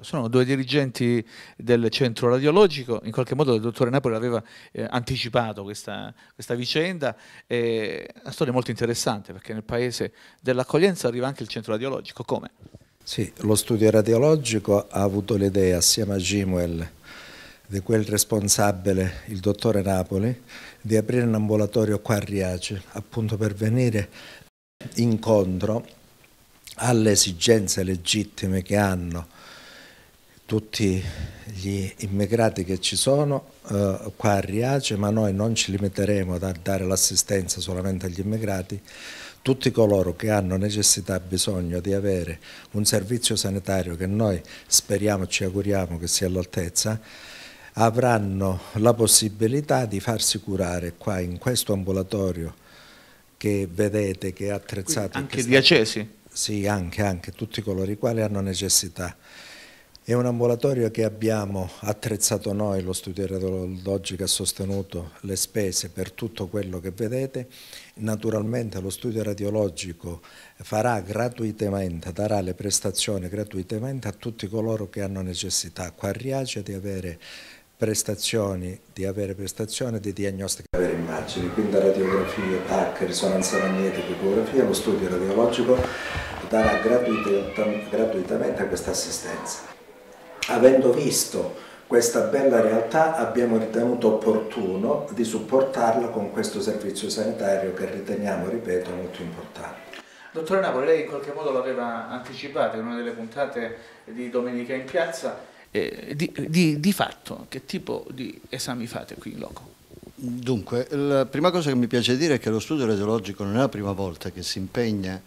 Sono due dirigenti del centro radiologico, in qualche modo il dottore Napoli aveva eh, anticipato questa, questa vicenda, è una storia molto interessante perché nel paese dell'accoglienza arriva anche il centro radiologico, come? Sì, lo studio radiologico ha avuto l'idea assieme a Gimuel di quel responsabile, il dottore Napoli, di aprire un ambulatorio qua a Riace, appunto per venire incontro alle esigenze legittime che hanno tutti gli immigrati che ci sono eh, qua a Riace, ma noi non ci limiteremo a dare l'assistenza solamente agli immigrati, tutti coloro che hanno necessità e bisogno di avere un servizio sanitario che noi speriamo, ci auguriamo che sia all'altezza, avranno la possibilità di farsi curare qua in questo ambulatorio che vedete che è attrezzato. Quindi anche gli acesi? Sì, anche, anche, tutti coloro i quali hanno necessità. È un ambulatorio che abbiamo attrezzato noi, lo studio radiologico ha sostenuto le spese per tutto quello che vedete. Naturalmente lo studio radiologico farà gratuitamente, darà le prestazioni gratuitamente a tutti coloro che hanno necessità qua Riace di avere prestazioni, di avere prestazioni di diagnostica. Avere immagini, quindi radiografia, TAC, risonanza magnetica, ecografia, lo studio radiologico darà gratuitamente questa assistenza avendo visto questa bella realtà abbiamo ritenuto opportuno di supportarla con questo servizio sanitario che riteniamo, ripeto, molto importante. Dottore Napoli, lei in qualche modo l'aveva anticipato in una delle puntate di Domenica in Piazza. Eh, di, di, di fatto, che tipo di esami fate qui in loco? Dunque, la prima cosa che mi piace dire è che lo studio radiologico non è la prima volta che si impegna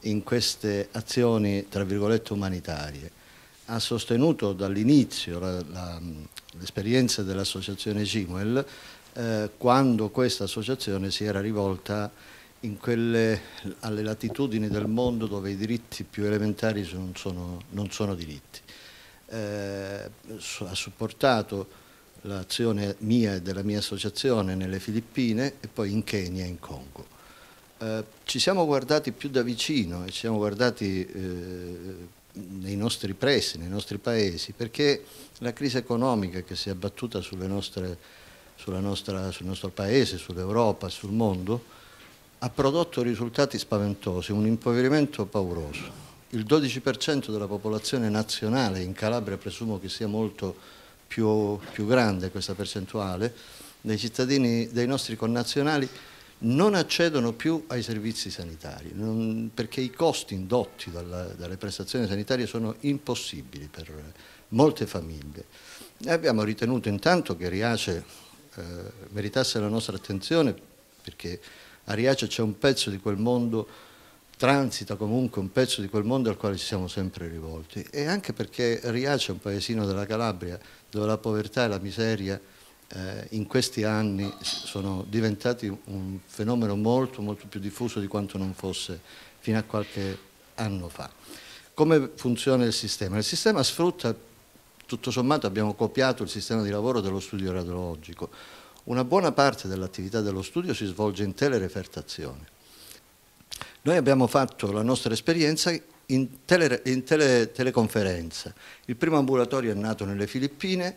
in queste azioni, tra virgolette, umanitarie ha sostenuto dall'inizio l'esperienza dell'associazione Cimel eh, quando questa associazione si era rivolta quelle, alle latitudini del mondo dove i diritti più elementari non sono, non sono diritti. Eh, ha supportato l'azione mia e della mia associazione nelle Filippine e poi in Kenya e in Congo. Eh, ci siamo guardati più da vicino e ci siamo guardati eh, nei nostri pressi, nei nostri paesi, perché la crisi economica che si è abbattuta nostre, nostra, sul nostro paese, sull'Europa, sul mondo, ha prodotto risultati spaventosi, un impoverimento pauroso. Il 12% della popolazione nazionale, in Calabria presumo che sia molto più, più grande questa percentuale, dei cittadini, dei nostri connazionali, non accedono più ai servizi sanitari, non, perché i costi indotti dalla, dalle prestazioni sanitarie sono impossibili per molte famiglie. E abbiamo ritenuto intanto che Riace eh, meritasse la nostra attenzione perché a Riace c'è un pezzo di quel mondo, transita comunque un pezzo di quel mondo al quale ci siamo sempre rivolti e anche perché Riace è un paesino della Calabria dove la povertà e la miseria eh, in questi anni sono diventati un fenomeno molto, molto più diffuso di quanto non fosse fino a qualche anno fa. Come funziona il sistema? Il sistema sfrutta, tutto sommato abbiamo copiato il sistema di lavoro dello studio radiologico. Una buona parte dell'attività dello studio si svolge in telerefertazione. Noi abbiamo fatto la nostra esperienza in, tele, in tele, teleconferenza. Il primo ambulatorio è nato nelle Filippine,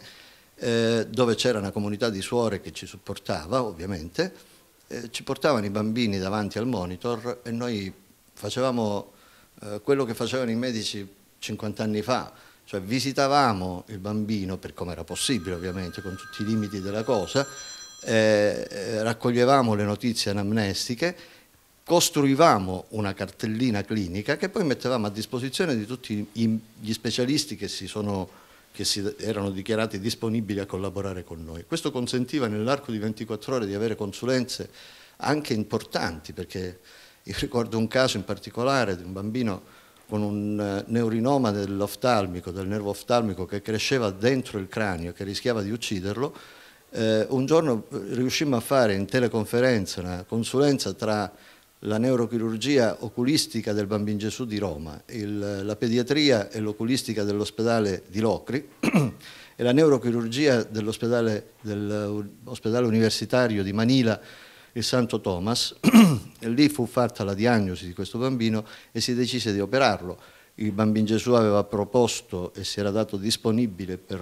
eh, dove c'era una comunità di suore che ci supportava ovviamente, eh, ci portavano i bambini davanti al monitor e noi facevamo eh, quello che facevano i medici 50 anni fa, cioè visitavamo il bambino per come era possibile ovviamente con tutti i limiti della cosa, eh, eh, raccoglievamo le notizie anamnestiche costruivamo una cartellina clinica che poi mettevamo a disposizione di tutti gli specialisti che si sono che si erano dichiarati disponibili a collaborare con noi. Questo consentiva nell'arco di 24 ore di avere consulenze anche importanti, perché io ricordo un caso in particolare di un bambino con un eh, neurinoma dell'oftalmico, del nervo oftalmico che cresceva dentro il cranio, che rischiava di ucciderlo, eh, un giorno eh, riuscimmo a fare in teleconferenza una consulenza tra la neurochirurgia oculistica del Bambin Gesù di Roma, il, la pediatria e l'oculistica dell'ospedale di Locri e la neurochirurgia dell'ospedale dell universitario di Manila, il Santo Thomas, lì fu fatta la diagnosi di questo bambino e si decise di operarlo. Il Bambin Gesù aveva proposto e si era dato disponibile per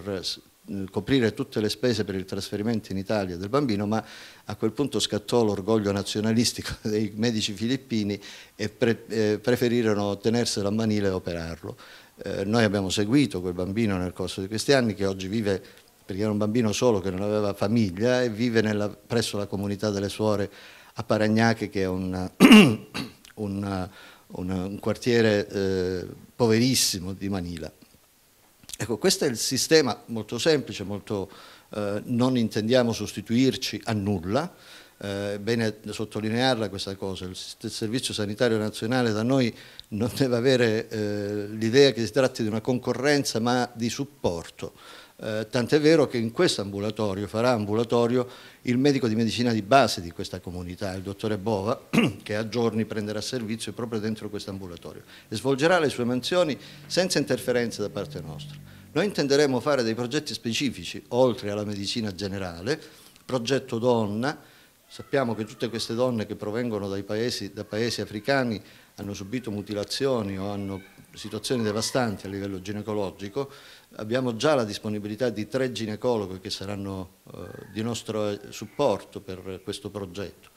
eh, coprire tutte le spese per il trasferimento in Italia del bambino, ma a quel punto scattò l'orgoglio nazionalistico dei medici filippini e pre eh, preferirono tenerselo a Manila e operarlo. Eh, noi abbiamo seguito quel bambino nel corso di questi anni che oggi vive, perché era un bambino solo che non aveva famiglia e vive nella, presso la comunità delle suore a Paragnache che è una, una, una, un quartiere eh, poverissimo di Manila. Ecco, questo è il sistema molto semplice, molto, eh, non intendiamo sostituirci a nulla, è eh, bene sottolinearla questa cosa, il, il, Servizio Sanitario Nazionale da noi non deve avere eh, l'idea che si tratti di una concorrenza ma di supporto. Eh, tant'è vero che in questo ambulatorio, farà ambulatorio, il medico di medicina di base di questa comunità, il dottore Bova, che a giorni prenderà servizio proprio dentro questo ambulatorio e svolgerà le sue mansioni senza interferenze da parte nostra. Noi intenderemo fare dei progetti specifici, oltre alla medicina generale, progetto donna, Sappiamo che tutte queste donne che provengono paesi, da paesi africani hanno subito mutilazioni o hanno situazioni devastanti a livello ginecologico. Abbiamo già la disponibilità di tre ginecologi che saranno eh, di nostro eh, supporto per questo progetto.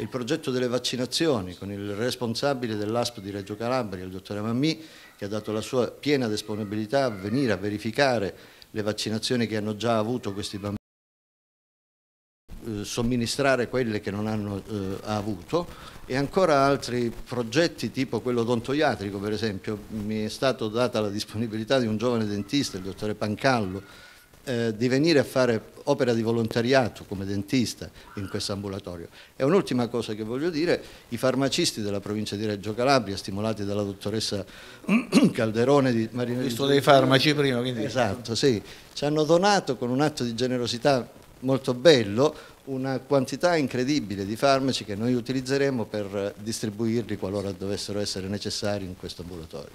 Il progetto delle vaccinazioni con il responsabile dell'ASP di Reggio Calabria, il dottore Mammì, che ha dato la sua piena disponibilità a venire a verificare le vaccinazioni che hanno già avuto questi bambini somministrare quelle che non hanno eh, avuto e ancora altri progetti tipo quello odontoiatrico per esempio, mi è stata data la disponibilità di un giovane dentista, il dottore Pancallo, eh, di venire a fare opera di volontariato come dentista in questo ambulatorio. E un'ultima cosa che voglio dire, i farmacisti della provincia di Reggio Calabria, stimolati dalla dottoressa Calderone di Marino... Visto dei farmaci prima, quindi... Esatto, sì, ci hanno donato con un atto di generosità molto bello, una quantità incredibile di farmaci che noi utilizzeremo per distribuirli qualora dovessero essere necessari in questo ambulatorio.